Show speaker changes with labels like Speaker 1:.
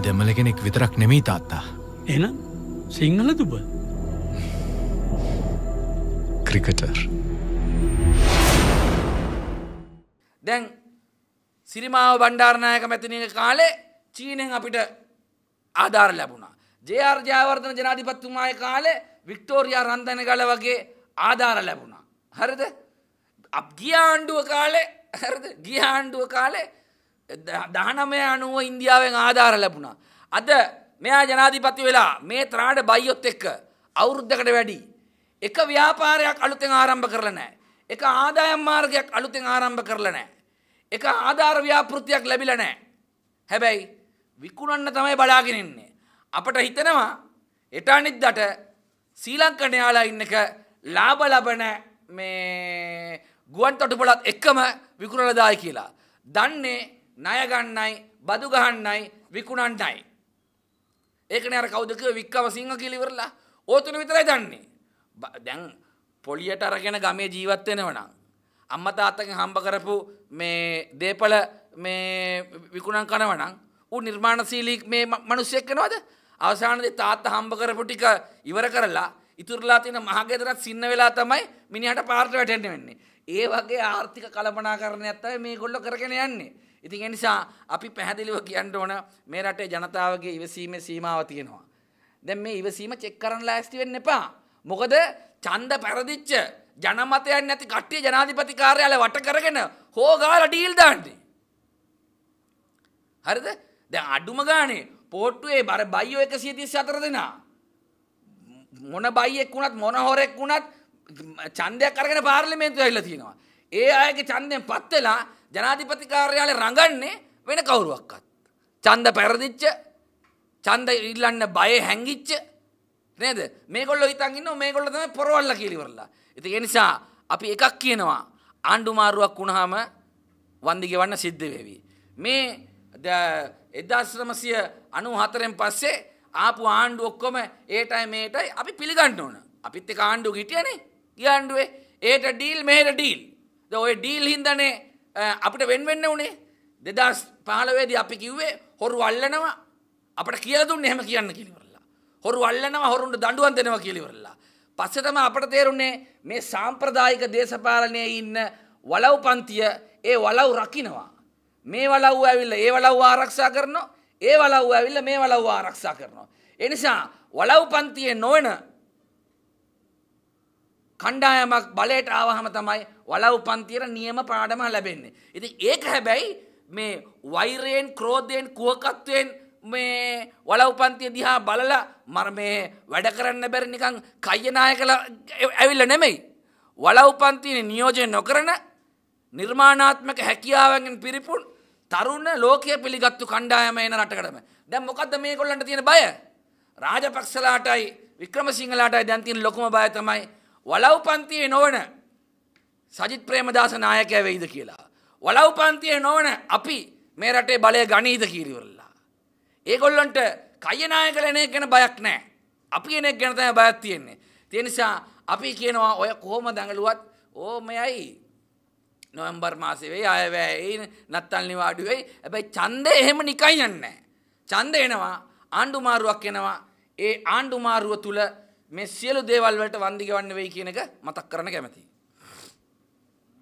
Speaker 1: මං දෙමල කෙනෙක් විතරක් නෙමී තාත්තා. එන සිංහල දුබ ක්‍රිකටර් දැන් සිරිමාව බණ්ඩාරණයක මැතිනක කාලේ චීනෙන් අපිට ආධාර ලැබුණා. ජයාර්ජාවර්ධන ජනාධිපත්තුමාය කාලේ වික්ටෝරයා රන්ධන ගල වගේ ආධාර ලැබුණා. හරද ගිය ආණ්ඩුව කාලේ හරද ගිය ආණ්ඩුව කාලේ දහනමය අනුව ඉන්දියාවෙන් ආධාර ලැබුණා. අද මෙයා ජනාධිපති වෙලා මේ ත්‍රාඩ බයියොත් එක්ක අවුරුද්ධකට වැඩි. එක ව්‍යාපාරයක් අලුතෙන් ආරම්භ කරලා නෑ. එක ආදායම් මාර්ගයක් අලුතෙන් ආරම්භ කරලා නෑ. එක ආධාර ව්‍යාපෘතියක් ලැබිලා නෑ. හැබැයි විකුණන්න තමයි බලාගෙන ඉන්නේ. අපට හිතනවා එටානිද්දට සීලංකන යාලා ඉන්නක ලාභ ලබන මේ ගුවන් තොටුපළත් එක්කම විකුණලා දායි කියලා. දන්නේ ණය ගන්නයි, බදු ගහන්නයි, විකුණන්නයි. ඒකනේ අර කවුද කිව්ව වික්කම සිංහ කියලා ඉවරලා ඕතුන විතරයි දන්නේ. දැන් පොලියට අරගෙන ගමේ ජීවත් වෙනවනම් අම්මා තාත්තගෙන් හම්බ කරපු මේ දේපල මේ විකුණන් කරනවනම් ඌ නිර්මාණශීලී මේ මිනිස්සෙක් වෙනවද? අවසානයේදී තාත්තා හම්බ කරපු ටික ඉවර කරලා ඉතුරුලා තියෙන මහගෙදරත් සින්න වෙලා තමයි මිනිහට පාරට වැටෙන්න වෙන්නේ. ඒ වගේ ආර්ථික කලමනාකරණයක් තමයි මේගොල්ලෝ කරගෙන යන්නේ. ඉතින් ඒ නිසා අපි පැහැදිලිව කියන්න ඕන මේ රටේ ජනතාවගේ ඉවසීමේ සීමාව තියෙනවා. දැන් මේ ඉවසීම චෙක් කරන්න ලෑස්ති වෙන්න එපා. මොකද ඡන්ද පෙරදිච්ච ජනමතයක් නැති කට්ටිය ජනාධිපති කාර්යාලය වට කරගෙන හොගාලා ඩීල් දාන්නේ. හරිද? දැන් අඩුම ගානේ පෝට්ටුවේ බර බයියෝ 134 දෙනා. මොන බයියෙක් වුණත් මොන හොරෙක් වුණත් ඡන්දයක් අරගෙන පාර්ලිමේන්තුවට ඇවිල්ලා තියෙනවා. ඒ අයගේ ඡන්දයෙන් පත් වෙලා ජනාධිපති කාර්යාලය රඟන්නේ වෙන කවුරුවක්වත්. චන්ද පැරදිච්ච චන්ද ඉල්ලන්න බය හැංගිච්ච නේද මේකොල්ල හිතන්ගන්න මේකොල්ල තම පොරවල්ල කිලිවරලා. ඉති එනිසා අපි එකක් කියනවා ආණ්ඩුමාරුවක් වුණහම වන්දිගවන්න සිද්ධ වෙවී. මේ එදදාශ්‍රමසිය අනු හතරෙන් පස්සේ ආපු ආණ්ඩු ඔක්කොම ඒටයි මේටයි අපි පිළිගන්න ඕන අපිත් එක ආණ්ඩු ගිටියනේ ගියන්ඩුවේ ඒට ඩීල් මේට ඩීල් ද ඔය ඩීල් හින්දනේ අපිට වෙන්වෙන්න උනේ දෙදස් පාලවේද අපි කිව්වේ හොරු අල්ලනවා අපට කියදුන් එහෙම කියන්න කිලිවරලා. හොරු අල්ලනවා හොරුන්ට දඩුවන් දෙනවා කිලිවරලා. පස්සටම අපට තේරුන්නේ මේ සාම්ප්‍රදායික දේශපාලනය ඉන්න වලව් පන්තිය ඒ වලව් රකිනවා. මේ වලව් ඇවිල්ල ඒ වලව් ආරක්ෂා කරනවා ඒ වලව් ඇවිල්ල මේ වලව් ආරක්ෂා කරනවා. එනිසා වලව් පන්තියේ නොවන කණ්ඩායමක් බලයට ආවහම තමයි වලව් පන්තියට නියම පාඩම ලැබෙන්නේ. ඉති ඒක හැබැයි මේ වෛරයෙන් ක්‍රෝධයෙන් කුවකත්වයෙන් මේ වලව් පන්තිය දිහා බලල මර මේ වැඩ කරන්න බැරි නිකං කයනාය කළ ඇවිල්ල නෙමෙයි. වලව් පන්තින නියෝජය නොකරන නිර්මාණාත්මක හැකියාවගෙන් පිරිපුන් තරුණ ලෝකය පිළිගත්තු කණ්ඩායම එන රටකටම දැම් මොකක්ද මේ කොල්ලට තියෙන බය. රාජපක්ෂලාටයි වික්‍රම සිංහලාටයි දැන්තින් ලොකුම බය තමයි වලව් පන්තියේ නොවන සජිත් ප්‍රේමදාස නායකය වෙයිද කියලා. වලව් පන්තියේ නොවන අපි මේ රටේ බලය ගනීද කීරිවරලා. ඒගොල්ලන්ට කයනාය කලනේ ගැන බයක් නෑ. අපි එනෙක් ගැනතම බයක් තියෙන්නේ. තියනිසා අපි කියනවා ඔය කොහොම දැඟලුවත් ඕමයයි නොවම්බර් මාසෙවෙයි අයවැයි නත්තල් නිවාඩුවෙයි ඇබැයි චන්ද එහෙම නිකයි යන්න. චන්ද එනවා ආණ්ඩුමාරුවක් එනවා ඒ ආණ්ඩුමාරුව තුළ මෙ සියලු දේවල්වලට වන්දිගවන්න වෙයි කියනක මතක් කරන කැමති.